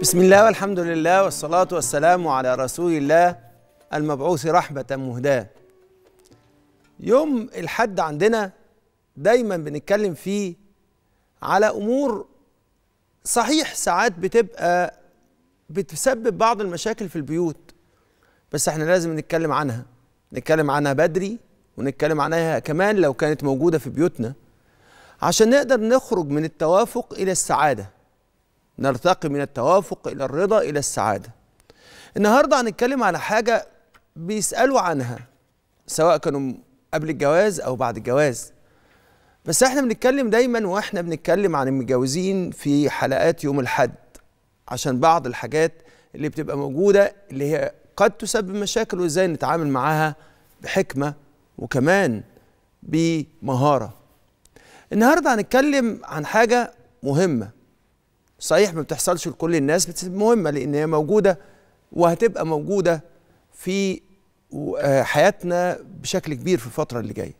بسم الله والحمد لله والصلاة والسلام على رسول الله المبعوث رحمة مهداة يوم الحد عندنا دايما بنتكلم فيه على أمور صحيح ساعات بتبقى بتسبب بعض المشاكل في البيوت بس احنا لازم نتكلم عنها نتكلم عنها بدري ونتكلم عنها كمان لو كانت موجودة في بيوتنا عشان نقدر نخرج من التوافق إلى السعادة نرتقي من التوافق إلى الرضا إلى السعادة النهاردة هنتكلم على حاجة بيسألوا عنها سواء كانوا قبل الجواز أو بعد الجواز بس احنا بنتكلم دايما واحنا بنتكلم عن المتجوزين في حلقات يوم الحد عشان بعض الحاجات اللي بتبقى موجودة اللي هي قد تسبب مشاكل وازاي نتعامل معاها بحكمة وكمان بمهارة النهاردة هنتكلم عن حاجة مهمة صحيح ما بتحصلش لكل الناس بس مهمه لان هي موجوده وهتبقى موجوده في آه، حياتنا بشكل كبير في الفتره اللي جايه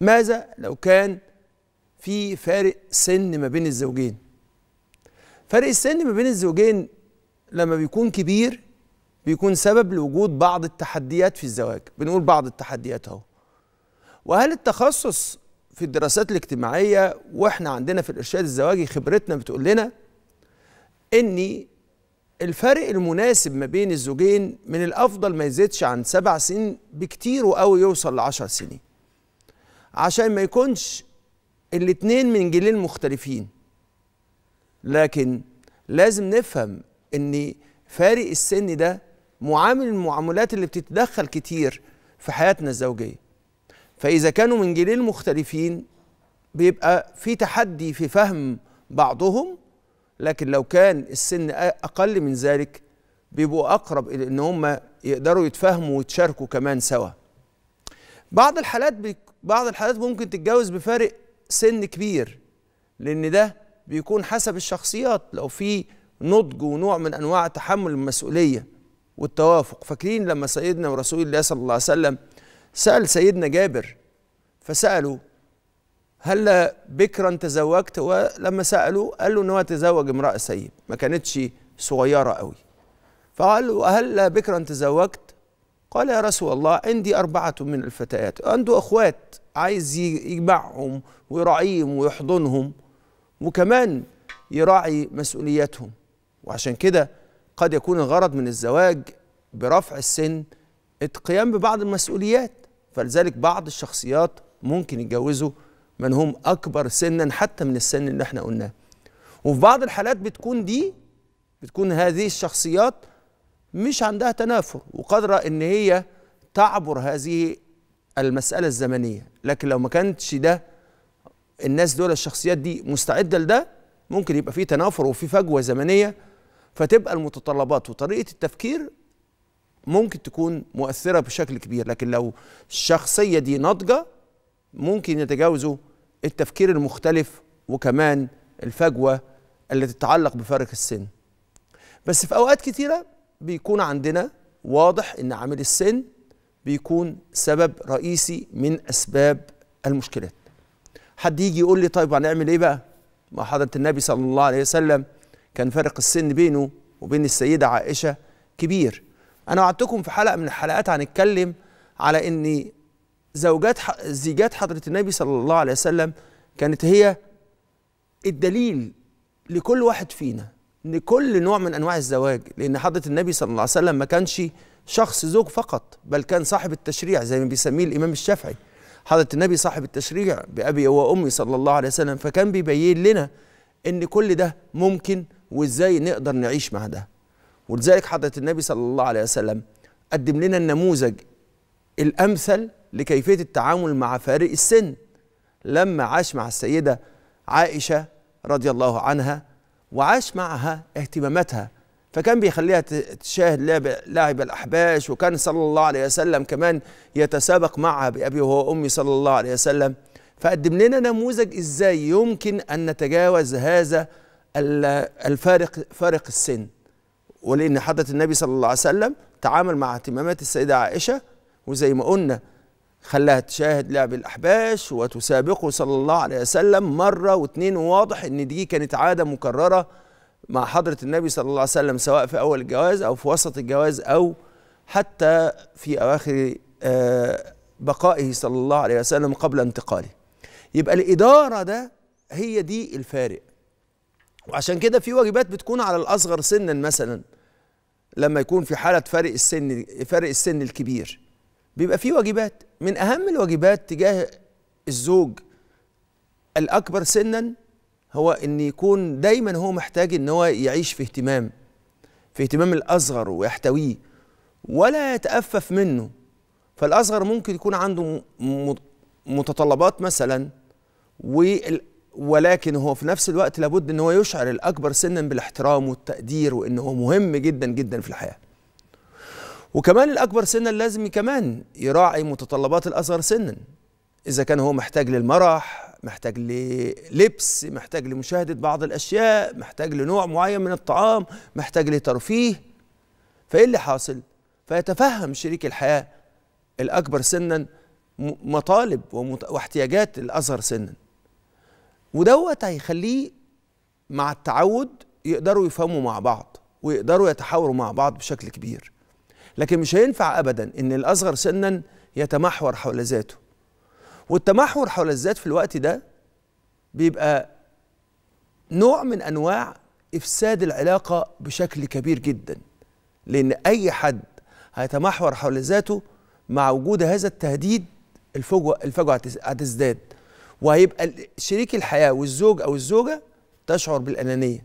ماذا لو كان في فارق سن ما بين الزوجين فارق السن ما بين الزوجين لما بيكون كبير بيكون سبب لوجود بعض التحديات في الزواج بنقول بعض التحديات اهو وهل التخصص في الدراسات الاجتماعيه واحنا عندنا في الارشاد الزواجي خبرتنا بتقول لنا ان الفرق المناسب ما بين الزوجين من الافضل ما يزيدش عن سبع سنين بكتير وقوي يوصل لعشر سنين عشان ما يكونش الاتنين من جيلين مختلفين لكن لازم نفهم ان فارق السن ده معامل المعاملات اللي بتتدخل كتير في حياتنا الزوجيه فاذا كانوا من جيلين مختلفين بيبقى في تحدي في فهم بعضهم لكن لو كان السن اقل من ذلك بيبقوا اقرب الى ان هم يقدروا يتفاهموا ويتشاركوا كمان سوا بعض الحالات بعض الحالات ممكن تتجوز بفارق سن كبير لان ده بيكون حسب الشخصيات لو في نضج ونوع من انواع تحمل المسؤوليه والتوافق فاكرين لما سيدنا ورسول الله صلى الله عليه وسلم سال سيدنا جابر فساله هلا بكرا تزوجت ولما سأله قال له ان هو تزوج امرأة سيب ما كانتش صغيرة قوي فقال له هلا بكرا تزوجت قال يا رسول الله عندي أربعة من الفتيات عنده أخوات عايز يجمعهم ويراعيهم ويحضنهم وكمان يراعي مسؤولياتهم وعشان كده قد يكون الغرض من الزواج برفع السن القيام ببعض المسؤوليات فلذلك بعض الشخصيات ممكن يتجوزوا من هم اكبر سنا حتى من السن اللي احنا قلناه وفي بعض الحالات بتكون دي بتكون هذه الشخصيات مش عندها تنافر وقادره ان هي تعبر هذه المساله الزمنيه لكن لو ما كانتش ده الناس دول الشخصيات دي مستعده لده ممكن يبقى في تنافر وفي فجوه زمنيه فتبقى المتطلبات وطريقه التفكير ممكن تكون مؤثره بشكل كبير لكن لو الشخصيه دي ناضجه ممكن يتجاوزوا التفكير المختلف وكمان الفجوة اللي تتعلق بفرق السن بس في أوقات كتيرة بيكون عندنا واضح إن عامل السن بيكون سبب رئيسي من أسباب المشكلات حد يجي يقول لي طيب هنعمل إيه بقى ما حضرة النبي صلى الله عليه وسلم كان فرق السن بينه وبين السيدة عائشة كبير أنا وعدتكم في حلقة من الحلقات هنتكلم على إن زوجات زيجات حضرة النبي صلى الله عليه وسلم كانت هي الدليل لكل واحد فينا لكل نوع من انواع الزواج لان حضره النبي صلى الله عليه وسلم ما كانش شخص زوج فقط بل كان صاحب التشريع زي ما بيسميه الامام الشافعي حضره النبي صاحب التشريع بابي وامي صلى الله عليه وسلم فكان بيبين لنا ان كل ده ممكن وازاي نقدر نعيش مع ده ولذلك حضره النبي صلى الله عليه وسلم قدم لنا النموذج الامثل لكيفيه التعامل مع فارق السن لما عاش مع السيده عائشه رضي الله عنها وعاش معها اهتماماتها فكان بيخليها تشاهد لعب, لعب الاحباش وكان صلى الله عليه وسلم كمان يتسابق معها بابي وهو امي صلى الله عليه وسلم فقدم لنا نموذج ازاي يمكن ان نتجاوز هذا الفارق فارق السن ولان حضره النبي صلى الله عليه وسلم تعامل مع اهتمامات السيده عائشه وزي ما قلنا خلاها تشاهد لعب الأحباش وتسابقه صلى الله عليه وسلم مرة واثنين وواضح أن دي كانت عادة مكررة مع حضرة النبي صلى الله عليه وسلم سواء في أول الجواز أو في وسط الجواز أو حتى في أواخر آه، بقائه صلى الله عليه وسلم قبل انتقاله يبقى الإدارة ده هي دي الفارق وعشان كده في واجبات بتكون على الأصغر سنا مثلا لما يكون في حالة فرق السن فرق السن الكبير بيبقى فيه واجبات من أهم الواجبات تجاه الزوج الأكبر سنا هو إن يكون دايما هو محتاج إن هو يعيش في اهتمام في اهتمام الأصغر ويحتويه ولا يتأفف منه فالأصغر ممكن يكون عنده متطلبات مثلا ولكن هو في نفس الوقت لابد ان هو يشعر الاكبر سنا بالاحترام والتقدير وان هو مهم جدا جدا في الحياه وكمان الأكبر سنا لازم كمان يراعي متطلبات الأصغر سنا إذا كان هو محتاج للمرح محتاج للبس محتاج لمشاهدة بعض الأشياء محتاج لنوع معين من الطعام محتاج لترفيه فإيه اللي حاصل؟ فيتفهم شريك الحياة الأكبر سنا مطالب واحتياجات الأصغر سنا ودوت هيخليه مع التعود يقدروا يفهموا مع بعض ويقدروا يتحاوروا مع بعض بشكل كبير لكن مش هينفع ابدا ان الاصغر سنا يتمحور حول ذاته والتمحور حول الذات في الوقت ده بيبقى نوع من انواع افساد العلاقه بشكل كبير جدا لان اي حد هيتمحور حول ذاته مع وجود هذا التهديد الفجوه الفجوه هتزداد وهيبقى شريك الحياه والزوج او الزوجه تشعر بالانانيه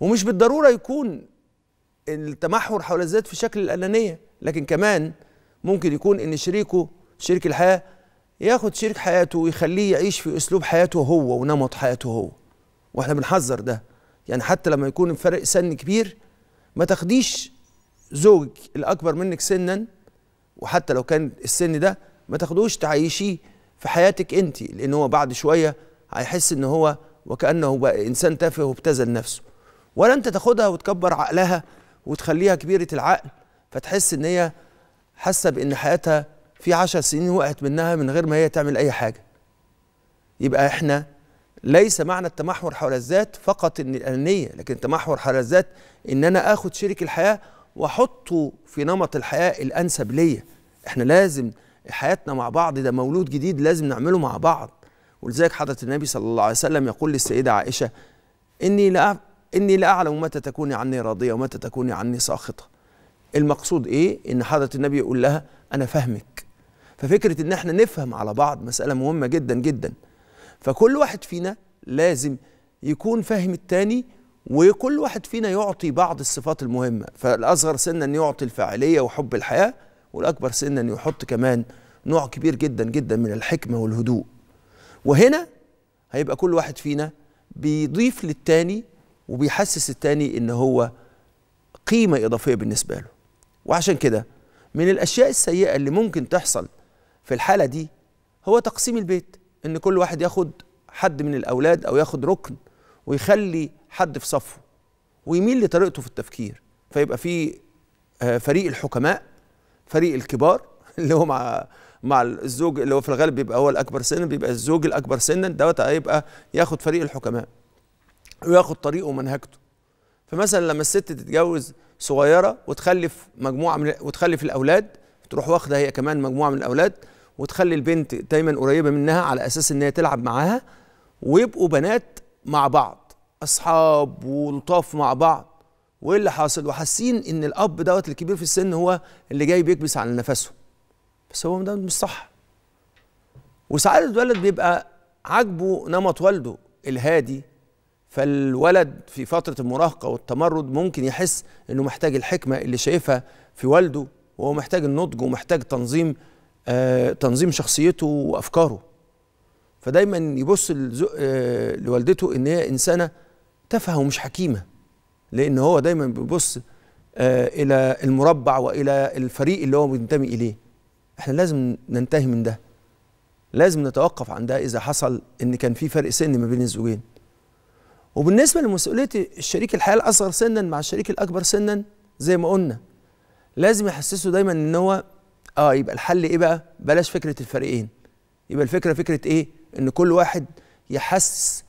ومش بالضروره يكون التمحور حول الذات في شكل الأنانية لكن كمان ممكن يكون إن شريكه شريك الحياة ياخد شريك حياته ويخليه يعيش في أسلوب حياته هو ونمط حياته هو وإحنا بنحذر ده يعني حتى لما يكون فرق سن كبير ما تاخديش زوج الأكبر منك سنا وحتى لو كان السن ده ما تاخدوش تعيشيه في حياتك أنت لأن هو بعد شوية هيحس إن هو وكأنه بقى إنسان تافه وابتذل نفسه ولا أنت تاخدها وتكبر عقلها وتخليها كبيره العقل فتحس ان هي حاسه بان حياتها في عشر سنين وقعت منها من غير ما هي تعمل اي حاجه يبقى احنا ليس معنى التمحور حول الذات فقط ان الانانيه لكن التمحور حول الذات ان انا اخد شريك الحياه واحطه في نمط الحياه الانسب ليا احنا لازم حياتنا مع بعض ده مولود جديد لازم نعمله مع بعض ولذلك حضره النبي صلى الله عليه وسلم يقول للسيده عائشه اني إني لا أعلم متى تكوني عني راضية ومتى تكوني عني ساخطة المقصود إيه إن حضرة النبي يقول لها أنا فهمك ففكرة إن إحنا نفهم على بعض مسألة مهمة جدا جدا فكل واحد فينا لازم يكون فاهم التاني وكل واحد فينا يعطي بعض الصفات المهمة فالأصغر سنا يعطي الفاعلية وحب الحياة والأكبر سنا يحط كمان نوع كبير جدا جدا من الحكمة والهدوء وهنا هيبقى كل واحد فينا بيضيف للتاني وبيحسس التاني ان هو قيمه اضافيه بالنسبه له وعشان كده من الاشياء السيئه اللي ممكن تحصل في الحاله دي هو تقسيم البيت ان كل واحد ياخد حد من الاولاد او ياخد ركن ويخلي حد في صفه ويميل لطريقته في التفكير فيبقى في آه، فريق الحكماء فريق الكبار اللي هو مع مع الزوج اللي هو في الغالب بيبقى هو الاكبر سنا بيبقى الزوج الاكبر سنا دوت هيبقى ياخد فريق الحكماء وياخد طريقه ومنهجته فمثلا لما الست تتجوز صغيره وتخلف مجموعه من وتخلف الاولاد تروح واخده هي كمان مجموعه من الاولاد وتخلي البنت دايما قريبه منها على اساس ان هي تلعب معاها ويبقوا بنات مع بعض اصحاب ولطاف مع بعض وايه اللي حاصل وحاسين ان الاب دوت الكبير في السن هو اللي جاي بيكبس على نفسه بس هو ده مش صح وساعات الولد بيبقى عاجبه نمط والده الهادي فالولد في فترة المراهقة والتمرد ممكن يحس انه محتاج الحكمة اللي شايفها في والده وهو محتاج النضج ومحتاج تنظيم آه تنظيم شخصيته وافكاره فدايما يبص آه لوالدته ان هي انسانة تافهة ومش حكيمة لان هو دايما بيبص آه الى المربع والى الفريق اللي هو بينتمي اليه احنا لازم ننتهي من ده لازم نتوقف عن ده اذا حصل ان كان في فرق سن ما بين الزوجين وبالنسبه لمسؤوليه الشريك الحياه الاصغر سنا مع الشريك الاكبر سنا زي ما قلنا لازم يحسسه دايما ان هو اه يبقى الحل ايه بقى بلاش فكره الفريقين يبقى الفكره فكره ايه ان كل واحد يحسس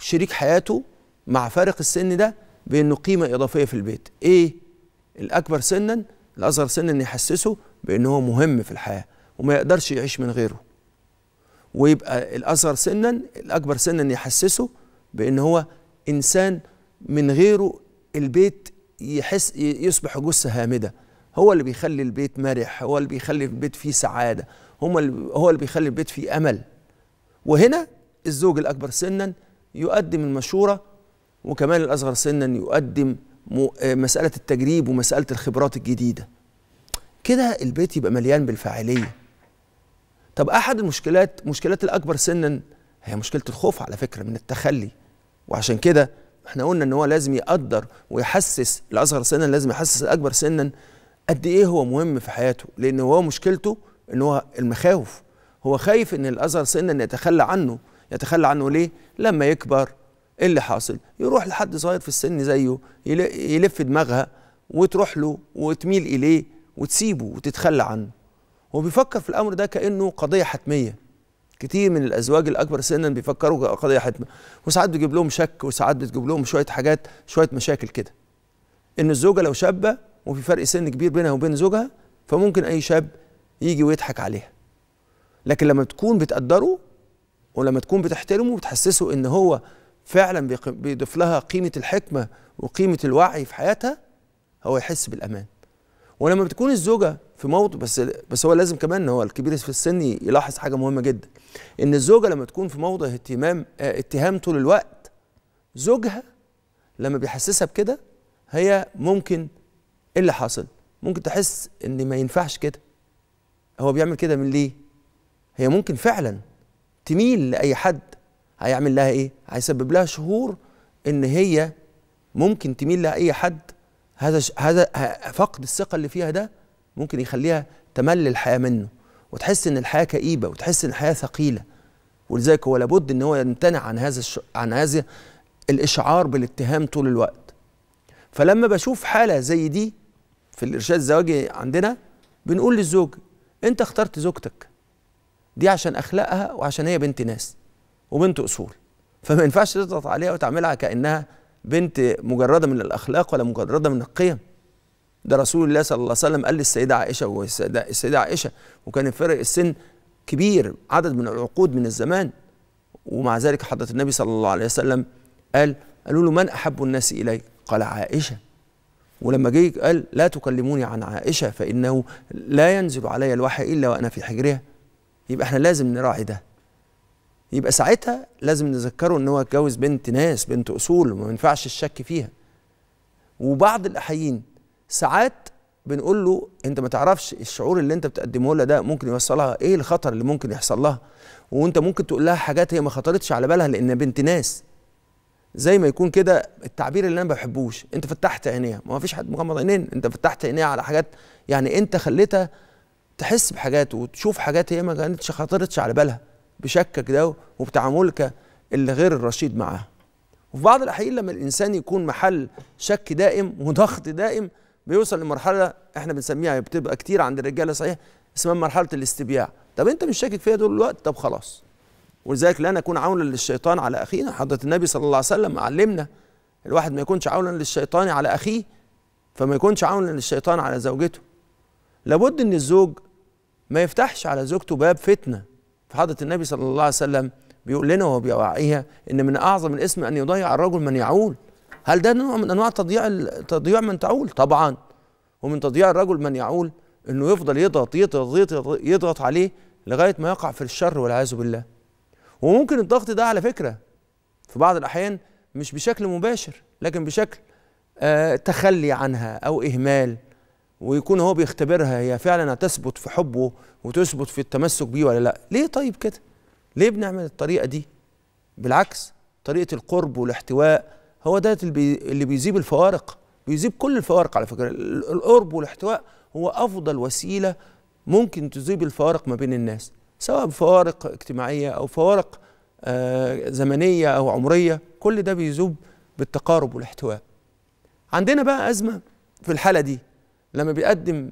شريك حياته مع فارق السن ده بانه قيمه اضافيه في البيت ايه الاكبر سنا الاصغر سنا يحسسه بان هو مهم في الحياه وما يقدرش يعيش من غيره ويبقى الاصغر سنا الاكبر سنا يحسسه بان هو انسان من غيره البيت يحس يصبح جثه هامده هو اللي بيخلي البيت مرح هو اللي بيخلي البيت فيه سعاده هو اللي هو اللي بيخلي البيت فيه امل وهنا الزوج الاكبر سنا يقدم المشوره وكمان الاصغر سنا يقدم آه، مساله التجريب ومساله الخبرات الجديده كده البيت يبقى مليان بالفاعليه طب احد المشكلات مشكلات الاكبر سنا هي مشكله الخوف على فكره من التخلي وعشان كده احنا قلنا ان هو لازم يقدر ويحسس الاصغر سنا لازم يحسس الاكبر سنا قد ايه هو مهم في حياته لان هو مشكلته ان هو المخاوف هو خايف ان الاصغر سنا يتخلى عنه يتخلى عنه ليه لما يكبر ايه اللي حاصل يروح لحد صغير في السن زيه يلف دماغها وتروح له وتميل اليه وتسيبه وتتخلى عنه هو بيفكر في الامر ده كانه قضيه حتميه كتير من الازواج الاكبر سنا بيفكروا قضيه حتمه وساعات بتجيب لهم شك وساعات بتجيب لهم شويه حاجات شويه مشاكل كده ان الزوجه لو شابه وفي فرق سن كبير بينها وبين زوجها فممكن اي شاب يجي ويضحك عليها لكن لما تكون بتقدره ولما تكون بتحترمه وبتحسسه ان هو فعلا بيضيف لها قيمه الحكمه وقيمه الوعي في حياتها هو يحس بالامان ولما بتكون الزوجه في موقف بس بس هو لازم كمان هو الكبير في السن يلاحظ حاجه مهمه جدا ان الزوجه لما تكون في موضع اهتمام آه، اتهام طول الوقت زوجها لما بيحسسها بكده هي ممكن ايه اللي حاصل ممكن تحس ان ما ينفعش كده هو بيعمل كده من ليه هي ممكن فعلا تميل لاي حد هيعمل لها ايه هيسبب لها شهور ان هي ممكن تميل لاي حد هذا هذا فقد الثقه اللي فيها ده ممكن يخليها تمل الحياه منه وتحس ان الحياه كئيبه وتحس ان الحياه ثقيله ولذلك هو لابد ان هو يمتنع عن هذا الش... عن هذا الاشعار بالاتهام طول الوقت فلما بشوف حاله زي دي في الارشاد الزواجي عندنا بنقول للزوج انت اخترت زوجتك دي عشان اخلاقها وعشان هي بنت ناس وبنت اصول فما ينفعش تضغط عليها وتعملها كانها بنت مجرده من الاخلاق ولا مجرده من القيم ده رسول الله صلى الله عليه وسلم قال للسيده عائشه والسيده عائشه وكان فرق السن كبير عدد من العقود من الزمان ومع ذلك حضره النبي صلى الله عليه وسلم قال قالوا له من احب الناس الي قال عائشه ولما جه قال لا تكلموني عن عائشه فانه لا ينزل علي الوحي الا وانا في حجرها يبقى احنا لازم نراعي ده يبقى ساعتها لازم نذكره ان هو اتجوز بنت ناس بنت اصول وما ينفعش الشك فيها وبعض الاحيين ساعات بنقول له انت ما تعرفش الشعور اللي انت بتقدمه لها ده ممكن يوصلها ايه الخطر اللي ممكن يحصل لها وانت ممكن تقول لها حاجات هي ما خطرتش على بالها لان بنت ناس زي ما يكون كده التعبير اللي انا ما بحبوش انت فتحت عينيها ما فيش حد مغمض عينين انت فتحت عينيها على حاجات يعني انت خليتها تحس بحاجات وتشوف حاجات هي ما كانتش خطرتش على بالها بشكك ده وبتعاملك اللي غير الرشيد معاه وفي بعض الأحيان لما الإنسان يكون محل شك دائم وضغط دائم بيوصل لمرحلة احنا بنسميها بتبقى كتير عند الرجالة صحيح اسمها مرحلة الاستبياع طب انت مش شاكك فيها طول الوقت طب خلاص ولذلك لا نكون عونا للشيطان على أخينا حضرة النبي صلى الله عليه وسلم علمنا الواحد ما يكونش عونا للشيطان على أخيه فما يكونش عونا للشيطان على زوجته لابد ان الزوج ما يفتحش على زوجته باب فتنه فحضرة النبي صلى الله عليه وسلم بيقول لنا وهو بيوعيها ان من اعظم الاسم ان يضيع الرجل من يعول هل ده نوع من انواع تضييع تضييع من تعول طبعا ومن تضييع الرجل من يعول انه يفضل يضغط يضغط يضغط, يضغط عليه لغايه ما يقع في الشر والعياذ بالله وممكن الضغط ده على فكره في بعض الاحيان مش بشكل مباشر لكن بشكل آه تخلي عنها او اهمال ويكون هو بيختبرها هي فعلا هتثبت في حبه وتثبت في التمسك بيه ولا لا ليه طيب كده ليه بنعمل الطريقه دي بالعكس طريقه القرب والاحتواء هو ده اللي بيذيب الفوارق بيذيب كل الفوارق على فكره القرب والاحتواء هو افضل وسيله ممكن تذيب الفوارق ما بين الناس سواء فوارق اجتماعيه او فوارق آه زمنيه او عمريه كل ده بيذوب بالتقارب والاحتواء عندنا بقى ازمه في الحاله دي لما بيقدم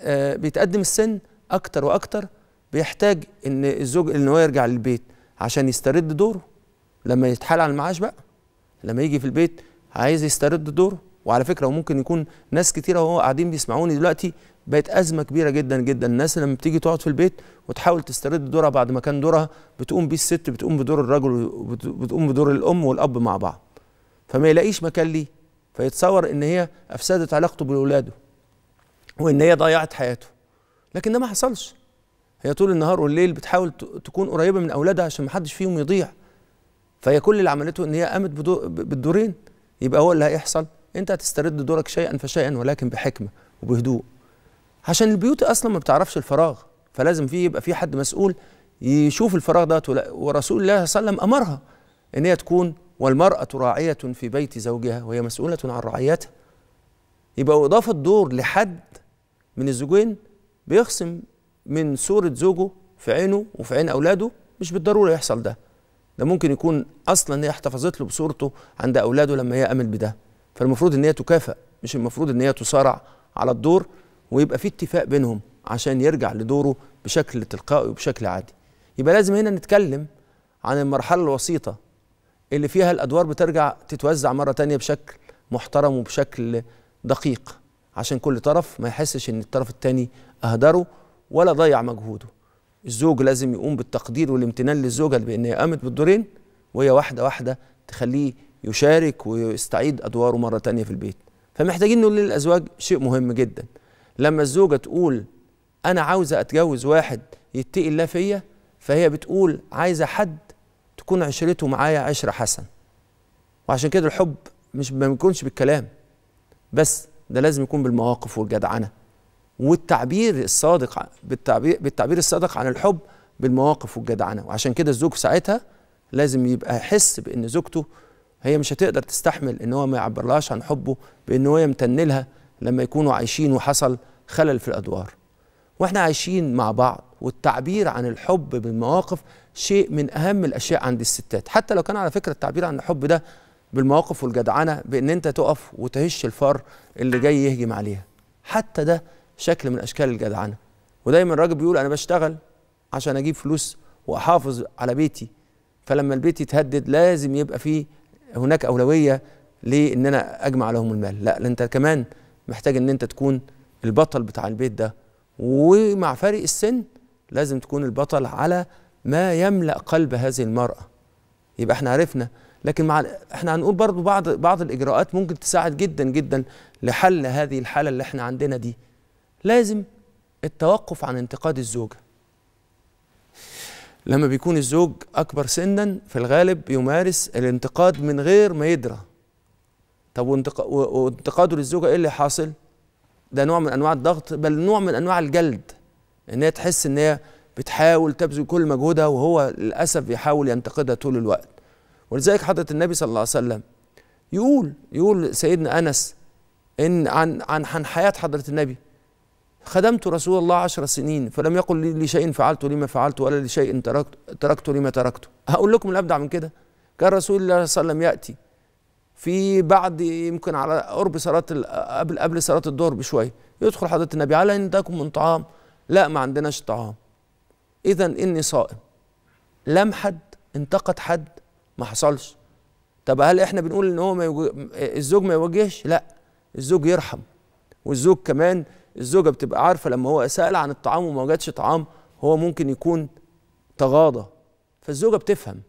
آه بيتقدم السن اكتر واكتر بيحتاج ان الزوج ان هو يرجع للبيت عشان يسترد دوره لما يتحال على المعاش بقى لما يجي في البيت عايز يسترد دوره وعلى فكره وممكن يكون ناس كتيره وهو قاعدين بيسمعوني دلوقتي بقت ازمه كبيره جدا جدا الناس لما بتيجي تقعد في البيت وتحاول تسترد دورها بعد ما كان دورها بتقوم بيه الست بتقوم بدور الرجل وبتقوم بدور الام والاب مع بعض فما يلاقيش مكان ليه فيتصور ان هي افسدت علاقته باولاده وان هي ضيعت حياته لكن ده ما حصلش هي طول النهار والليل بتحاول تكون قريبه من اولادها عشان ما حدش فيهم يضيع فهي كل اللي عملته ان هي قامت بالدورين يبقى هو اللي هيحصل انت هتسترد دورك شيئا فشيئا ولكن بحكمه وبهدوء عشان البيوت اصلا ما بتعرفش الفراغ فلازم في يبقى في حد مسؤول يشوف الفراغ ده ورسول الله صلى الله عليه وسلم امرها ان هي تكون والمراه راعيه في بيت زوجها وهي مسؤوله عن رعايتها يبقى اضافه دور لحد من الزوجين بيخصم من صورة زوجه في عينه وفي عين أولاده مش بالضرورة يحصل ده ده ممكن يكون أصلا هي احتفظت له بصورته عند أولاده لما هي قامت بده فالمفروض إن هي تكافئ مش المفروض إن هي تصارع على الدور ويبقى في اتفاق بينهم عشان يرجع لدوره بشكل تلقائي وبشكل عادي يبقى لازم هنا نتكلم عن المرحلة الوسيطة اللي فيها الأدوار بترجع تتوزع مرة تانية بشكل محترم وبشكل دقيق عشان كل طرف ما يحسش ان الطرف الثاني اهدره ولا ضيع مجهوده الزوج لازم يقوم بالتقدير والامتنان للزوجه بان هي قامت بالدورين وهي واحده واحده تخليه يشارك ويستعيد ادواره مره ثانيه في البيت فمحتاجين نقول للازواج شيء مهم جدا لما الزوجه تقول انا عاوزه اتجوز واحد يتقي الله فيا فهي بتقول عايزه حد تكون عشرته معايا عشره حسن وعشان كده الحب مش ما بيكونش بالكلام بس ده لازم يكون بالمواقف والجدعنه والتعبير الصادق بالتعبير بالتعبير الصادق عن الحب بالمواقف والجدعنه وعشان كده الزوج ساعتها لازم يبقى يحس بان زوجته هي مش هتقدر تستحمل ان هو ما يعبرلهاش عن حبه بان هو يمتن لها لما يكونوا عايشين وحصل خلل في الادوار واحنا عايشين مع بعض والتعبير عن الحب بالمواقف شيء من اهم الاشياء عند الستات حتى لو كان على فكره التعبير عن الحب ده بالمواقف والجدعنه بان انت تقف وتهش الفار اللي جاي يهجم عليها حتى ده شكل من اشكال الجدعنه ودايما الراجل بيقول انا بشتغل عشان اجيب فلوس واحافظ على بيتي فلما البيت يتهدد لازم يبقى فيه هناك اولويه لان انا اجمع لهم المال لا انت كمان محتاج ان انت تكون البطل بتاع البيت ده ومع فارق السن لازم تكون البطل على ما يملا قلب هذه المراه يبقى احنا عرفنا لكن مع احنا هنقول برضو بعض بعض الاجراءات ممكن تساعد جدا جدا لحل هذه الحاله اللي احنا عندنا دي لازم التوقف عن انتقاد الزوجه لما بيكون الزوج اكبر سنا في الغالب يمارس الانتقاد من غير ما يدرى طب وانتقاده للزوجه ايه اللي حاصل ده نوع من انواع الضغط بل نوع من انواع الجلد ان هي تحس ان هي بتحاول تبذل كل مجهودها وهو للاسف بيحاول ينتقدها طول الوقت ولذلك حضرة النبي صلى الله عليه وسلم يقول يقول سيدنا أنس إن عن عن عن حياة حضرة النبي خدمت رسول الله عشر سنين فلم يقل لي لشيء فعلته لما فعلته ولا لشيء تركته تركت لما تركته هقول لكم الأبدع من كده كان رسول الله صلى الله عليه وسلم يأتي في بعد يمكن على قرب صلاة قبل قبل صلاة الظهر بشوية يدخل حضرة النبي على إن تاكل من طعام لا ما عندناش طعام إذا إني صائم لم حد انتقد حد ما حصلش طب هل احنا بنقول ان هو ما يوجه... الزوج ما يواجهش لا الزوج يرحم والزوج كمان الزوجه بتبقى عارفه لما هو سال عن الطعام وما وجدش طعام هو ممكن يكون تغاضى فالزوجه بتفهم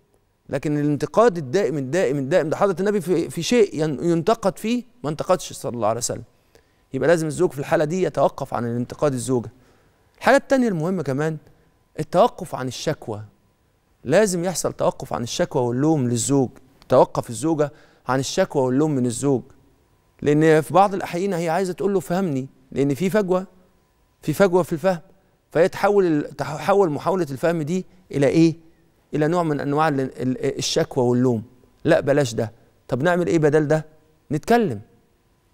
لكن الانتقاد الدائم الدائم الدائم ده حضره النبي في, في شيء ينتقد فيه ما انتقدش صلى الله عليه وسلم يبقى لازم الزوج في الحاله دي يتوقف عن الانتقاد الزوجه الحاجه الثانيه المهمه كمان التوقف عن الشكوى لازم يحصل توقف عن الشكوى واللوم للزوج توقف الزوجة عن الشكوى واللوم من الزوج لأن في بعض الأحيان هي عايزة تقول له فهمني لأن في فجوة في فجوة في الفهم فهي تحول تحول محاولة الفهم دي إلى إيه؟ إلى نوع من أنواع الشكوى واللوم لا بلاش ده طب نعمل إيه بدل ده؟ نتكلم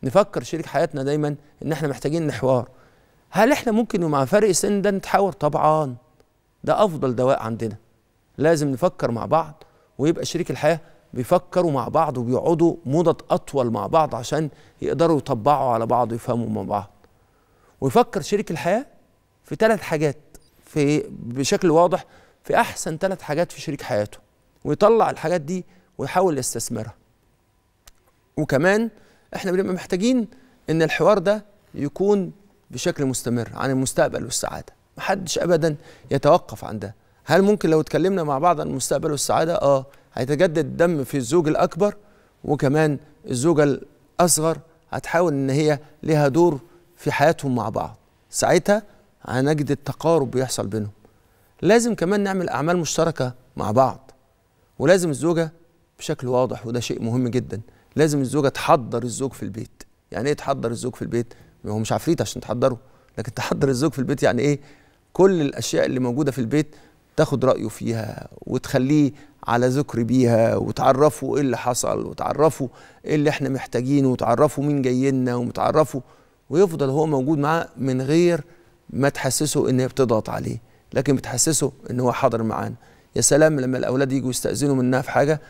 نفكر شريك حياتنا دايما إن إحنا محتاجين نحوار هل إحنا ممكن مع فرق السن ده نتحاور؟ طبعا ده أفضل دواء عندنا لازم نفكر مع بعض ويبقى شريك الحياه بيفكروا مع بعض وبيقعدوا مدد اطول مع بعض عشان يقدروا يطبعوا على بعض ويفهموا مع بعض ويفكر شريك الحياه في ثلاث حاجات في بشكل واضح في احسن ثلاث حاجات في شريك حياته ويطلع الحاجات دي ويحاول يستثمرها وكمان احنا بنبقى محتاجين ان الحوار ده يكون بشكل مستمر عن المستقبل والسعاده محدش ابدا يتوقف عن ده هل ممكن لو اتكلمنا مع بعض عن المستقبل والسعاده اه هيتجدد الدم في الزوج الاكبر وكمان الزوجه الاصغر هتحاول ان هي ليها دور في حياتهم مع بعض ساعتها هنجد التقارب بيحصل بينهم لازم كمان نعمل اعمال مشتركه مع بعض ولازم الزوجه بشكل واضح وده شيء مهم جدا لازم الزوجه تحضر الزوج في البيت يعني ايه تحضر الزوج في البيت هو مش عفريت عشان تحضره لكن تحضر الزوج في البيت يعني ايه كل الاشياء اللي موجوده في البيت تاخد رايه فيها وتخليه على ذكر بيها وتعرفوا ايه اللي حصل وتعرفوا ايه اللي احنا محتاجينه وتعرفوا مين جاي لنا ومتعرفوا ويفضل هو موجود معاه من غير ما تحسسه ان هي بتضغط عليه لكن بتحسسه ان هو حاضر معانا يا سلام لما الاولاد يجوا يستاذنوا منها في حاجه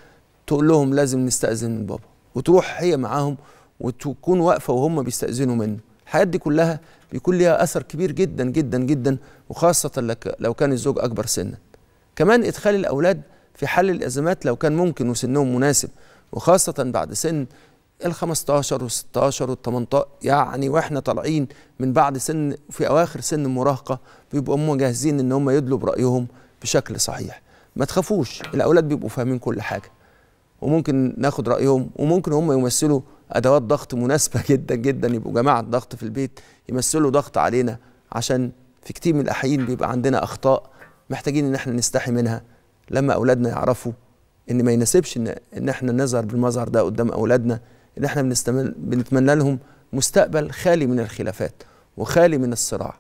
تقول لهم لازم نستاذن من بابا وتروح هي معاهم وتكون واقفه وهم بيستاذنوا منه الحياة دي كلها بيكون ليها أثر كبير جدا جدا جدا وخاصة لو كان الزوج أكبر سنا كمان إدخال الأولاد في حل الأزمات لو كان ممكن وسنهم مناسب وخاصة بعد سن ال 15 وال 16 وال 18 يعني واحنا طالعين من بعد سن في اواخر سن المراهقه بيبقوا هم جاهزين ان هم يدلوا برايهم بشكل صحيح ما تخافوش الاولاد بيبقوا فاهمين كل حاجه وممكن ناخد رايهم وممكن هم يمثلوا ادوات ضغط مناسبه جدا جدا يبقوا جماعه ضغط في البيت يمثلوا ضغط علينا عشان في كتير من الاحيان بيبقى عندنا اخطاء محتاجين ان احنا نستحي منها لما اولادنا يعرفوا ان ما يناسبش ان ان احنا نظهر بالمظهر ده قدام اولادنا ان احنا بنتمنى لهم مستقبل خالي من الخلافات وخالي من الصراع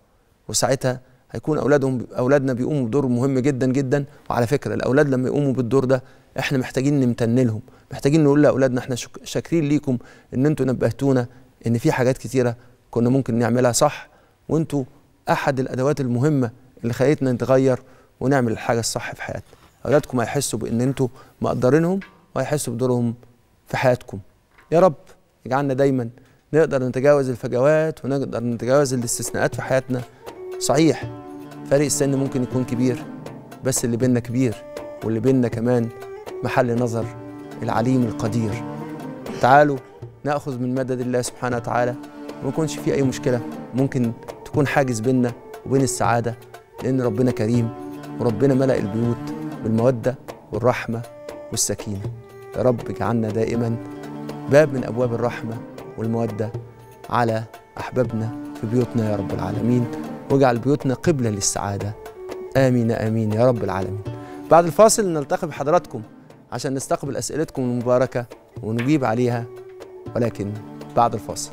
وساعتها هيكون اولادهم اولادنا بيقوموا بدور مهم جدا جدا وعلى فكره الاولاد لما يقوموا بالدور ده احنا محتاجين نمتن لهم محتاجين نقول لاولادنا احنا شاكرين ليكم ان انتوا نبهتونا ان في حاجات كتيره كنا ممكن نعملها صح وانتوا احد الادوات المهمه اللي خلتنا نتغير ونعمل الحاجه الصح في حياتنا اولادكم هيحسوا بان انتوا مقدرينهم وهيحسوا بدورهم في حياتكم يا رب اجعلنا دايما نقدر نتجاوز الفجوات ونقدر نتجاوز الاستثناءات في حياتنا صحيح فرق السن ممكن يكون كبير بس اللي بيننا كبير واللي بيننا كمان محل نظر العليم القدير تعالوا ناخذ من مدد الله سبحانه وتعالى وما يكونش في اي مشكله ممكن تكون حاجز بيننا وبين السعاده لان ربنا كريم وربنا ملا البيوت بالموده والرحمه والسكينه يا رب اجعلنا دائما باب من ابواب الرحمه والموده على احبابنا في بيوتنا يا رب العالمين واجعل بيوتنا قبلة للسعادة آمين آمين يا رب العالمين بعد الفاصل نلتقي بحضراتكم عشان نستقبل أسئلتكم المباركة ونجيب عليها ولكن بعد الفاصل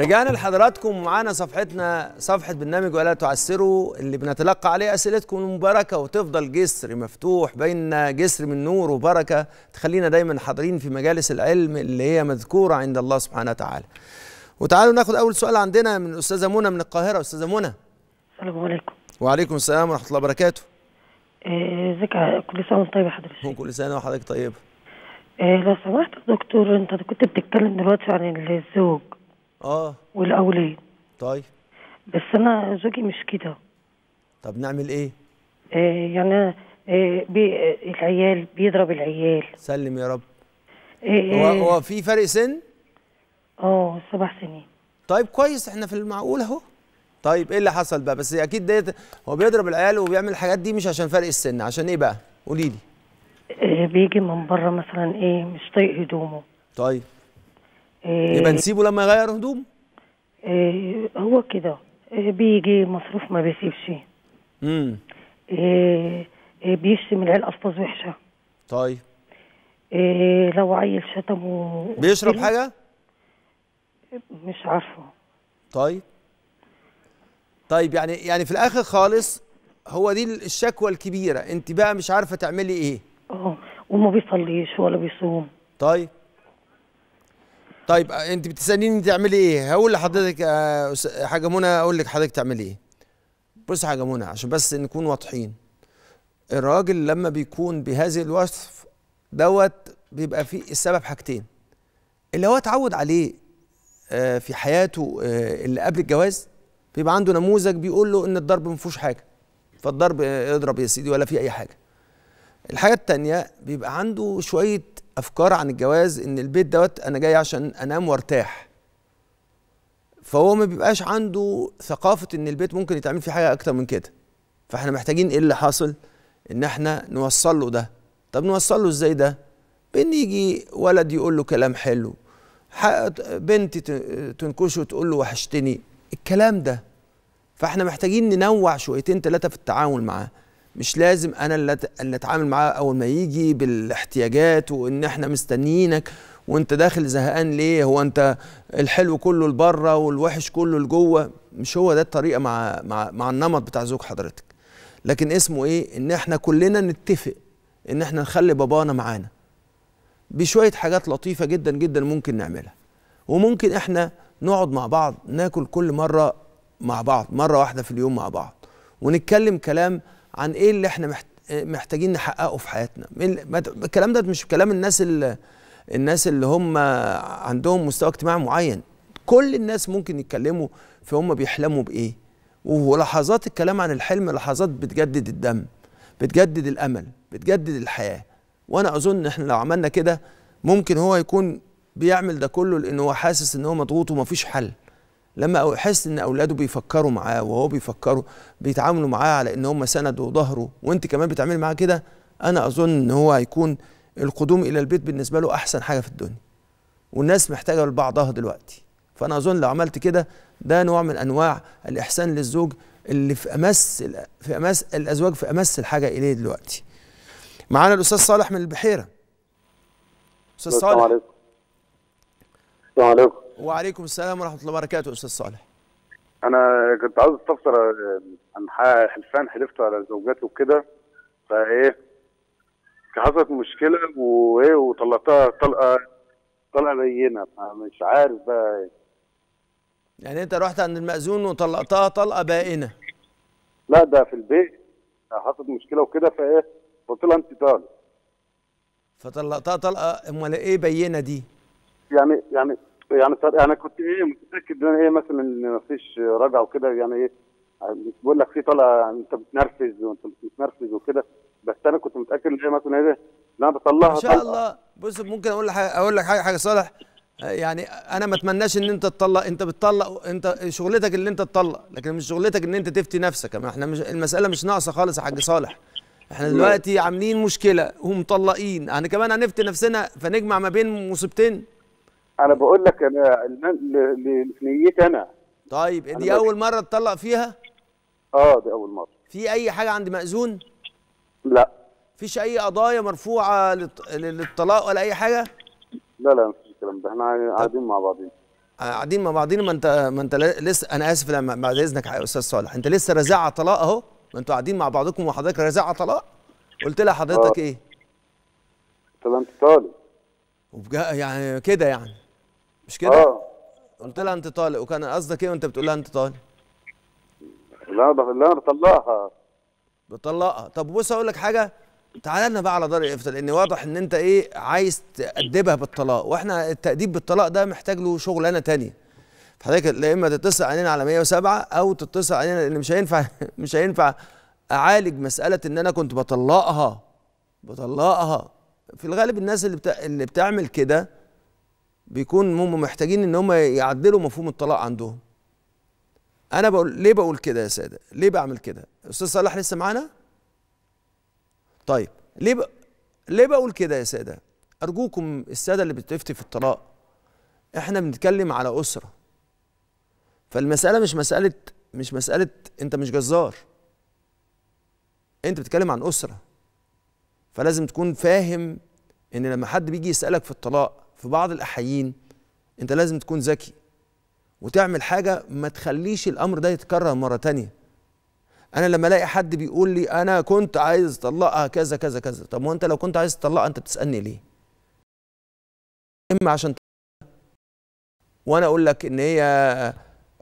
رجعنا لحضراتكم ومعانا صفحتنا صفحة برنامج ولا تعسروا اللي بنتلقى عليه أسئلتكم المباركة وتفضل جسر مفتوح بيننا جسر من نور وبركة تخلينا دايما حاضرين في مجالس العلم اللي هي مذكورة عند الله سبحانه وتعالى وتعالوا ناخد أول سؤال عندنا من الأستاذة منى من القاهرة أستاذة منى السلام عليكم وعليكم السلام ورحمة الله وبركاته إيه، ازيك إيه كل سنة وانت طيبة حضرتك كل سنة وحضرتك طيبة إيه لو سمحت يا دكتور انت كنت بتتكلم دلوقتي عن الزوج اه والاولاد طيب بس انا زوجي مش كده طب نعمل ايه؟ آه يعني آه بي آه العيال بيضرب العيال سلم يا رب آه، آه. هو هو في فرق سن؟ اه سبع سنين طيب كويس احنا في المعقول اهو طيب ايه اللي حصل بقى؟ بس اكيد ديت هو بيضرب العيال وبيعمل الحاجات دي مش عشان فرق السن عشان ايه بقى؟ قولي لي آه، بيجي من بره مثلا ايه مش طايق هدومه طيب إيه، يبقى نسيبه لما يغير هدوم إيه، هو كده إيه، بيجي مصروف ما بيسيبش امم بيشتم العيال الفاظ وحشه طيب إيه لو عيل شتمه بيشرب حاجه مش عارفه طيب طيب يعني يعني في الاخر خالص هو دي الشكوى الكبيره انت بقى مش عارفه تعملي ايه اه وما بيصليش ولا بيصوم طيب طيب انت بتساليني تعملي ايه هقول لحضرتك آه، حاجه منى اقول لك حضرتك تعملي ايه بص حاجه منى عشان بس نكون واضحين الراجل لما بيكون بهذه الوصف دوت بيبقى فيه السبب حاجتين اللي هو اتعود عليه آه، في حياته آه، اللي قبل الجواز بيبقى عنده نموذج بيقول له ان الضرب ما فيهوش حاجه فالضرب اضرب يا سيدي ولا في اي حاجه الحاجه التانية بيبقى عنده شويه افكار عن الجواز ان البيت دوت انا جاي عشان انام وارتاح فهو ما بيبقاش عنده ثقافه ان البيت ممكن يتعمل فيه حاجه اكتر من كده فاحنا محتاجين ايه اللي حاصل ان احنا نوصل له ده طب نوصل له ازاي ده بان يجي ولد يقول له كلام حلو بنت تنكشه وتقول له وحشتني الكلام ده فاحنا محتاجين ننوع شويتين ثلاثه في التعامل معاه مش لازم انا اللي اتعامل معاه اول ما يجي بالاحتياجات وان احنا مستنيينك وانت داخل زهقان ليه هو انت الحلو كله لبره والوحش كله لجوه مش هو ده الطريقه مع مع مع النمط بتاع زوج حضرتك لكن اسمه ايه ان احنا كلنا نتفق ان احنا نخلي بابانا معانا بشويه حاجات لطيفه جدا جدا ممكن نعملها وممكن احنا نقعد مع بعض ناكل كل مره مع بعض مره واحده في اليوم مع بعض ونتكلم كلام عن ايه اللي احنا محتاجين نحققه في حياتنا الكلام ده مش كلام الناس اللي الناس اللي هم عندهم مستوى اجتماعي معين كل الناس ممكن يتكلموا في هم بيحلموا بايه ولحظات الكلام عن الحلم لحظات بتجدد الدم بتجدد الامل بتجدد الحياه وانا اظن احنا لو عملنا كده ممكن هو يكون بيعمل ده كله لان هو حاسس ان هو مضغوط ومفيش حل لما احس ان اولاده بيفكروا معاه وهو بيفكروا بيتعاملوا معاه على ان هم سند وظهره وانت كمان بتعمل معاه كده انا اظن ان هو هيكون القدوم الى البيت بالنسبه له احسن حاجه في الدنيا والناس محتاجه لبعضها دلوقتي فانا اظن لو عملت كده ده نوع من انواع الاحسان للزوج اللي في امس في امس الازواج في امس الحاجه اليه دلوقتي معانا الاستاذ صالح من البحيره استاذ صالح السلام عليكم السلام عليكم وعليكم السلام ورحمه الله وبركاته استاذ صالح انا كنت عاوز استفسر آه، عن حلفان حلفت على زوجته وكده فايه حصلت مشكله وايه وطلقتها طلقه طلقه لينه مش عارف بقى إيه. يعني انت رحت عند المأذون وطلقتها طلقه بائنه لا ده في البيت حصلت مشكله وكده فايه قلت لها انت طالق فطلقتها طلقه امال ايه بينه دي يعني يعني يعني انا كنت ايه متاكد ان هي ايه مثلا ان فيش رجعه وكده يعني ايه بقول لك في يعني انت بتنرفز وانت مش متنرفز وكده بس انا كنت متاكد ان هي مثلا ايه لا بطلعها ان شاء طلع. الله بص ممكن اقول لك اقول لك حاجه حاجه صالح يعني انا ما اتمناش ان انت تطلق انت بتطلق انت شغلتك اللي انت تطلق لكن مش شغلتك ان انت تفتي نفسك احنا مش المساله مش ناقصه خالص يا حاج صالح احنا دلوقتي عاملين مشكله ومطلقين احنا يعني كمان هنفتي نفسنا فنجمع ما بين مصيبتين انا بقول لك انا لنيتي انا طيب دي أنا اول مره تطلق فيها اه دي اول مره في اي حاجه عند مأذون لا فيش اي قضايا مرفوعه للطلاق ولا اي حاجه لا لا مفيش الكلام ده احنا قاعدين مع بعضين قاعدين مع بعضين ما انت ما انت لسه انا اسف لما بعد اذنك يا استاذ صالح انت لسه على طلاق اهو ما انتوا قاعدين مع بعضكم وحضرتك على طلاق قلت لها حضرتك آه. ايه؟ طب انت طالب وبجا يعني كده يعني مش كده؟ اه قلت لها انت طالق وكان قصدك ايه وانت بتقول لها انت طالق؟ لا لا بطلقها بطلقها طب بص اقول لك حاجه تعالى لنا بقى على دار الافتاء لان واضح ان انت ايه عايز تأدبها بالطلاق واحنا التأديب بالطلاق ده محتاج له شغلانه ثانيه فحضرتك يا اما تتصل علينا على 107 او تتصل علينا لان مش هينفع مش هينفع اعالج مساله ان انا كنت بطلقها بطلقها في الغالب الناس اللي بتا... اللي بتعمل كده بيكون هم محتاجين ان هم يعدلوا مفهوم الطلاق عندهم انا بقول ليه بقول كده يا ساده ليه بعمل كده استاذ صلاح لسه معانا طيب ليه ب... ليه بقول كده يا ساده ارجوكم الساده اللي بتفتي في الطلاق احنا بنتكلم على اسره فالمساله مش مساله مش مساله انت مش جزار انت بتتكلم عن اسره فلازم تكون فاهم ان لما حد بيجي يسالك في الطلاق في بعض الاحيين انت لازم تكون ذكي وتعمل حاجه ما تخليش الامر ده يتكرر مره تانية انا لما الاقي حد بيقول لي انا كنت عايز اطلقها آه، كذا كذا كذا طب وانت لو كنت عايز تطلقها انت بتسالني ليه اما عشان وانا اقول لك ان هي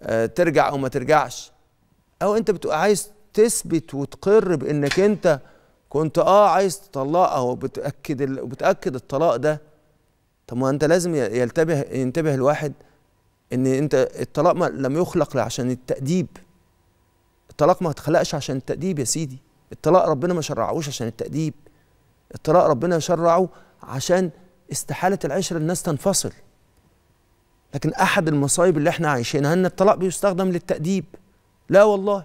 آه، ترجع او ما ترجعش او انت بتبقى عايز تثبت وتقر بانك انت كنت اه عايز تطلقها وبتاكد وبتاكد الطلاق ده طب ما انت لازم ينتبه ينتبه الواحد ان انت الطلاق ما لم يخلق عشان التأديب الطلاق ما اتخلقش عشان التأديب يا سيدي الطلاق ربنا ما شرعهوش عشان التأديب الطلاق ربنا شرعه عشان استحالة العشرة الناس تنفصل لكن أحد المصايب اللي احنا عايشينها إن الطلاق بيستخدم للتأديب لا والله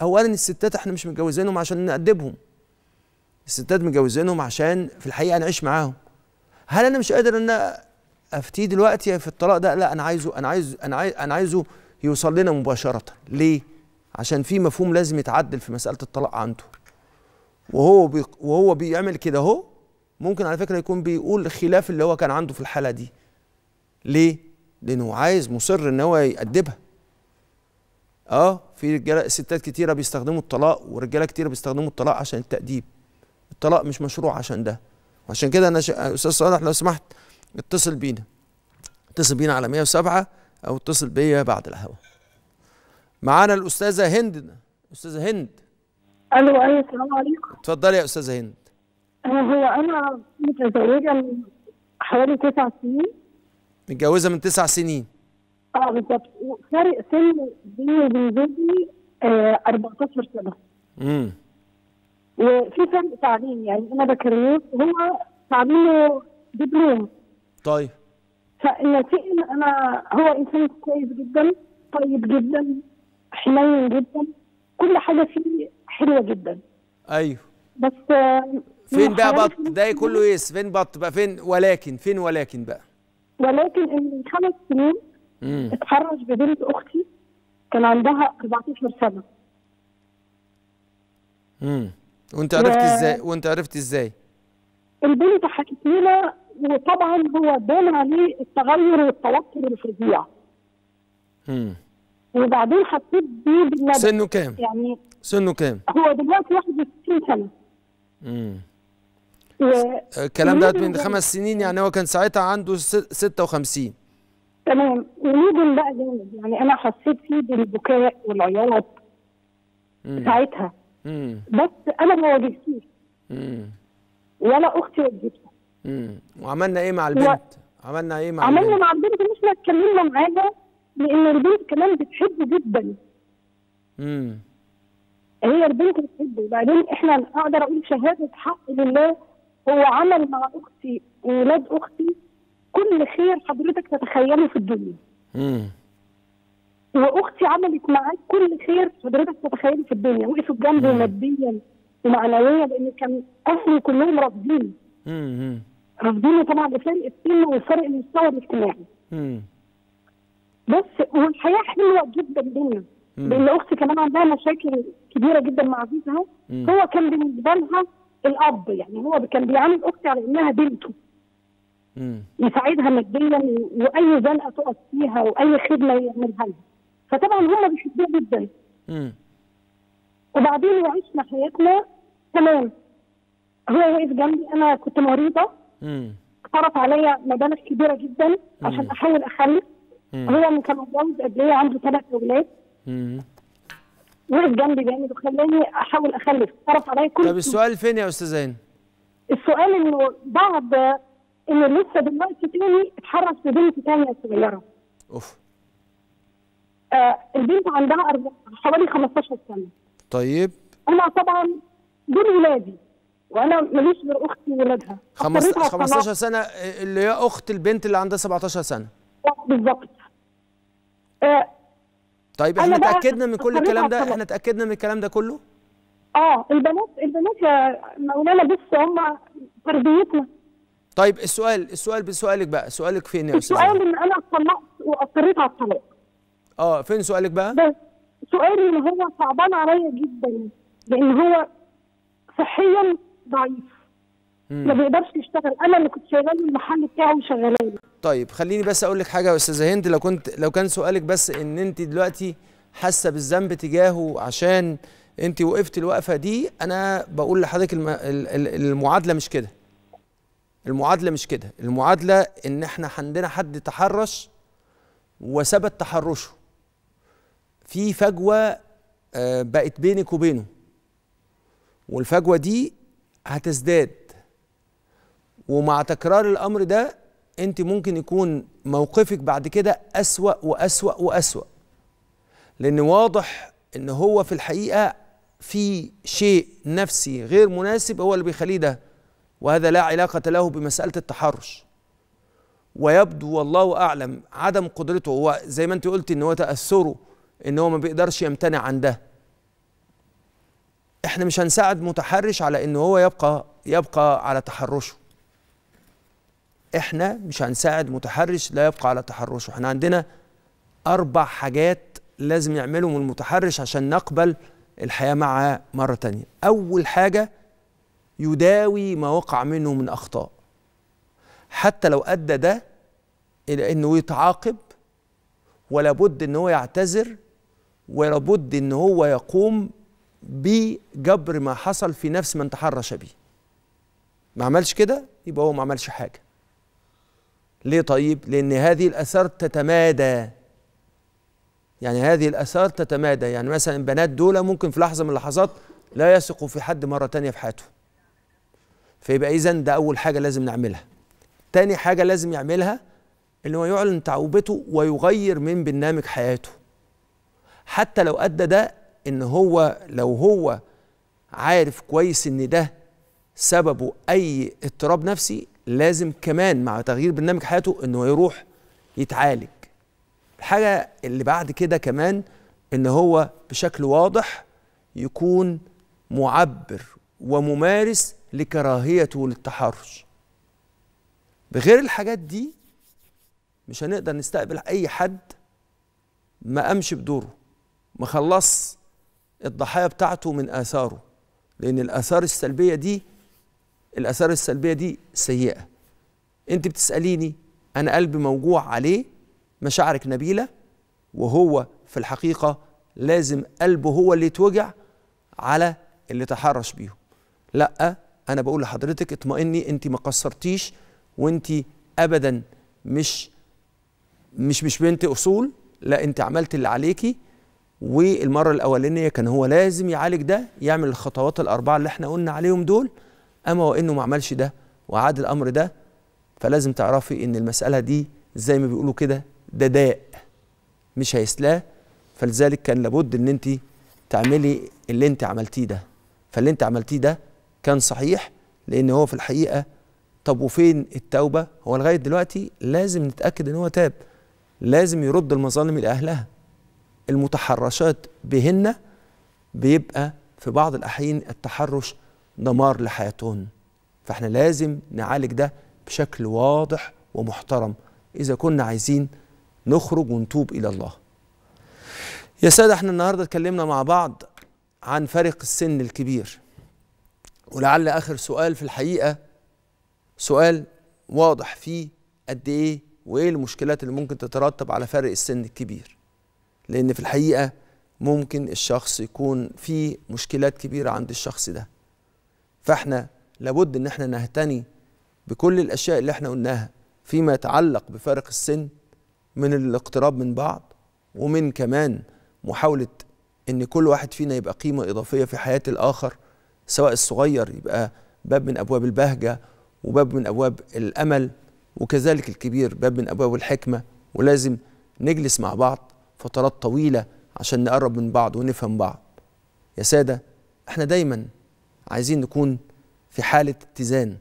أولا الستات احنا مش متجوزينهم عشان نأدبهم الستات متجوزينهم عشان في الحقيقة نعيش معاهم هل انا مش قادر ان افتيه دلوقتي في الطلاق ده لا انا عايزه انا عايز انا عايز انا عايزه يوصل لنا مباشره ليه عشان في مفهوم لازم يتعدل في مساله الطلاق عنده وهو بي وهو بيعمل كده اهو ممكن على فكره يكون بيقول خلاف اللي هو كان عنده في الحاله دي ليه لانه عايز مصر ان هو يأدبها اه في رجاله ستات كتيره بيستخدموا الطلاق ورجاله كتيره بيستخدموا الطلاق عشان التأديب الطلاق مش مشروع عشان ده وعشان كده انا ش... استاذ صالح لو سمحت اتصل بينا اتصل بينا على 107 او اتصل بيا بعد الهوا معانا الاستاذه هند استاذه هند الو ايوه السلام عليكم اتفضلي يا استاذه هند آه، هو انا متزوجه من حوالي تسع سنين متجوزه من تسع سنين اه بالظبط وفارق سن بيني وبين جوزي 14 آه، سنه امم وفي فرق تعليم يعني انا بكالوريوس هو تعليمه دبلوم طيب فالنتيجه انا هو انسان كويس جدا طيب جدا حنين جدا كل حاجه فيه حلوه جدا ايوه بس فين بقى بط ده كله يس فين بط بقى فين ولكن فين ولكن بقى ولكن ان من خمس سنين اتحرش ببنت اختي كان عندها 14 سنه امم وانت عرفت ازاي وانت عرفت ازاي البنت حكت لنا وطبعا هو بان عليه التغير والتوتر الفظيع امم وبعدين حسيت بيه بالنبي سنه كام يعني سنه كام هو دلوقتي 61 سنه امم الكلام ده من خمس سنين يعني هو كان ساعتها عنده 56 تمام ونيجي بقى جامد يعني انا حسيت فيه بالبكاء والعياط ساعتها بس انا ما واجهتيش ولا اختي واجهتها وعملنا ايه مع البنت؟ و... عملنا ايه مع عملنا البنت؟ مع البنت ان احنا اتكلمنا معاها لان البنت كمان بتحبه جدا امم هي البنت بتحبه وبعدين احنا اقدر اقول شهاده حق لله هو عمل مع اختي واولاد اختي كل خير حضرتك تتخيله في الدنيا امم واختي عملت معاك كل خير حضرتك تتخيلي في الدنيا وقفت جنبي ماديا ومعنويا لان كان اهلي كلهم رافضيني رافضيني طبعا بفرق السن وفرق المستوى الاجتماعي بس والحياه حلوه جدا بينا لان اختي كمان عندها مشاكل كبيره جدا مع عزيزها هو كان بالنسبه لها الاب يعني هو كان بيعامل اختي على انها بنته يساعدها ماديا واي زنقه تقف فيها واي خدمه يعملها لها فطبعا هم بيحبوه جدا امم وبعدين وعشنا حياتنا تمام هو واقف جنبي انا كنت مريضه امم اقترض عليا مبالغ كبيره جدا عشان احاول اخلف هو كان متجوز قبليه عنده ثلاث اولاد وقف جنبي جامد وخلاني احاول اخلف اتعرف عليا كل طب السؤال فين يا استاذه هاني؟ السؤال انه بعد انه لسه دلوقتي تاني اتحرش ببنت تانيه صغيره اوف آه البنت عندها حوالي 15 سنه طيب انا طبعا دول ولادي وانا ماليش غير اختي وولادها خمس... 15 سنه اللي هي اخت البنت اللي عندها 17 سنه بالظبط آه طيب احنا اتاكدنا من كل الكلام ده احنا اتاكدنا من الكلام ده كله اه البنات البنات يا آه، مولانا بص هم تربيتنا طيب السؤال السؤال بسؤالك بقى سؤالك فين يا استاذ السؤال ان انا اتطلقت واضطريت على الطلاق اه فين سؤالك بقى؟ بس سؤالي ان هو صعبان عليا جدا لان هو صحيا ضعيف مم. ما بيقدرش يشتغل انا اللي كنت شغال المحل بتاعه وشغلانه طيب خليني بس اقول لك حاجه يا استاذه هند لو كنت لو كان سؤالك بس ان انت دلوقتي حاسه بالذنب تجاهه عشان انت وقفت الوقفه دي انا بقول لحضرتك الم... المعادله مش كده المعادله مش كده المعادله ان احنا عندنا حد تحرش وثبت تحرشه في فجوه آه، بقت بينك وبينه والفجوه دي هتزداد ومع تكرار الامر ده انت ممكن يكون موقفك بعد كده اسوا واسوا واسوا لان واضح ان هو في الحقيقه في شيء نفسي غير مناسب هو اللي بيخليه ده وهذا لا علاقه له بمساله التحرش ويبدو والله اعلم عدم قدرته هو زي ما انت قلت ان هو تاثره ان هو ما بيقدرش يمتنع عن ده احنا مش هنساعد متحرش على ان هو يبقى يبقى على تحرشه احنا مش هنساعد متحرش لا يبقى على تحرشه احنا عندنا اربع حاجات لازم يعملهم المتحرش عشان نقبل الحياه معاه مره تانية اول حاجه يداوي ما وقع منه من اخطاء حتى لو ادى ده الى انه يتعاقب ولا بد ان هو يعتذر ولابد ان هو يقوم بجبر ما حصل في نفس من تحرش به ما عملش كده يبقى هو ما عملش حاجه ليه طيب لان هذه الاثار تتمادى يعني هذه الاثار تتمادى يعني مثلا البنات دول ممكن في لحظه من اللحظات لا يثقوا في حد مره تانية في حياته فيبقى اذا ده اول حاجه لازم نعملها تاني حاجه لازم يعملها ان هو يعلن تعوبته ويغير من برنامج حياته حتى لو ادى ده ان هو لو هو عارف كويس ان ده سببه اي اضطراب نفسي لازم كمان مع تغيير برنامج حياته انه يروح يتعالج الحاجه اللي بعد كده كمان ان هو بشكل واضح يكون معبر وممارس لكراهيته للتحرش بغير الحاجات دي مش هنقدر نستقبل اي حد ما قامش بدوره ما خلص الضحايا بتاعته من آثاره لأن الآثار السلبية دي الآثار السلبية دي سيئة أنت بتسأليني أنا قلبي موجوع عليه مشاعرك نبيلة وهو في الحقيقة لازم قلبه هو اللي يتوجع على اللي تحرش بيهم لا أنا بقول لحضرتك اطمئني أنت ما قصرتيش وأنت أبدا مش مش مش بنت أصول لا أنت عملت اللي عليكي والمرة الأولانية كان هو لازم يعالج ده يعمل الخطوات الأربعة اللي احنا قلنا عليهم دول أما وإنه ما عملش ده وعاد الأمر ده فلازم تعرفي إن المسألة دي زي ما بيقولوا كده ده داء مش هيسلاه فلذلك كان لابد إن أنت تعملي اللي أنت عملتيه ده فاللي أنت عملتيه ده كان صحيح لأن هو في الحقيقة طب وفين التوبة؟ هو لغاية دلوقتي لازم نتأكد إن هو تاب لازم يرد المظالم لأهلها المتحرشات بهن بيبقى في بعض الأحيان التحرش دمار لحياتهن فاحنا لازم نعالج ده بشكل واضح ومحترم إذا كنا عايزين نخرج ونتوب إلى الله يا سادة احنا النهاردة اتكلمنا مع بعض عن فرق السن الكبير ولعل آخر سؤال في الحقيقة سؤال واضح فيه قد إيه وإيه المشكلات اللي ممكن تترتب على فرق السن الكبير لأن في الحقيقة ممكن الشخص يكون في مشكلات كبيرة عند الشخص ده فاحنا لابد ان احنا نهتني بكل الاشياء اللي احنا قلناها فيما يتعلق بفارق السن من الاقتراب من بعض ومن كمان محاولة ان كل واحد فينا يبقى قيمة اضافية في حياة الاخر سواء الصغير يبقى باب من ابواب البهجة وباب من ابواب الامل وكذلك الكبير باب من ابواب الحكمة ولازم نجلس مع بعض فترات طويله عشان نقرب من بعض ونفهم بعض يا ساده احنا دايما عايزين نكون في حاله اتزان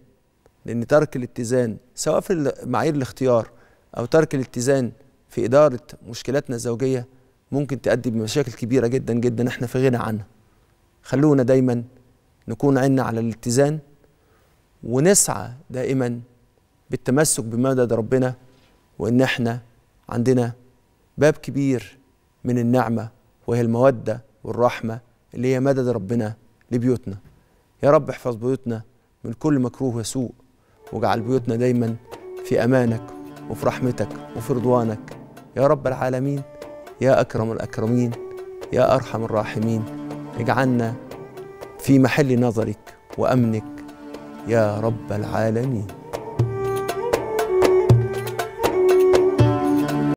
لان ترك الاتزان سواء في معايير الاختيار او ترك الاتزان في اداره مشكلاتنا الزوجيه ممكن تؤدي بمشاكل كبيره جدا جدا احنا في غنى عنها خلونا دايما نكون عنا على الاتزان ونسعى دائما بالتمسك بمدد ربنا وان احنا عندنا باب كبير من النعمة وهي المودة والرحمة اللي هي مدد ربنا لبيوتنا يا رب احفظ بيوتنا من كل مكروه وسوء واجعل بيوتنا دايما في أمانك وفي رحمتك وفي رضوانك يا رب العالمين يا أكرم الأكرمين يا أرحم الراحمين اجعلنا في محل نظرك وأمنك يا رب العالمين